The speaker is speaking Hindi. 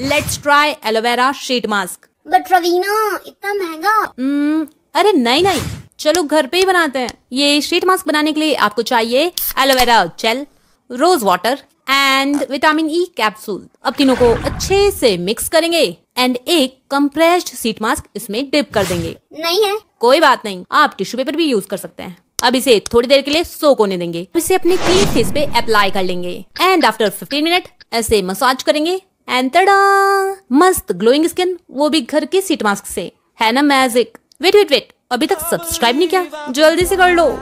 let's try aloe vera sheet mask but Raveena इतना महंगा hmm, अरे नहीं नहीं चलो घर पे ही बनाते हैं ये शीट मास्क बनाने के लिए आपको चाहिए aloe vera gel rose water and vitamin E capsule अब तीनों को अच्छे से मिक्स करेंगे एंड एक कंप्रेस्ड सीट मास्क इसमें डिप कर देंगे नहीं है कोई बात नहीं आप टिश्यू पेपर भी यूज कर सकते हैं अब इसे थोड़ी देर के लिए सो कोने देंगे इसे अपने क्लीन फेस पे अप्लाई कर लेंगे एंड आफ्टर 15 मिनट ऐसे मसाज करेंगे एंड मस्त ग्लोइंग स्किन वो भी घर के सीट मास्क से है ना मैजिक वेट वेट वेट अभी तक सब्सक्राइब नहीं किया जल्दी से कर लो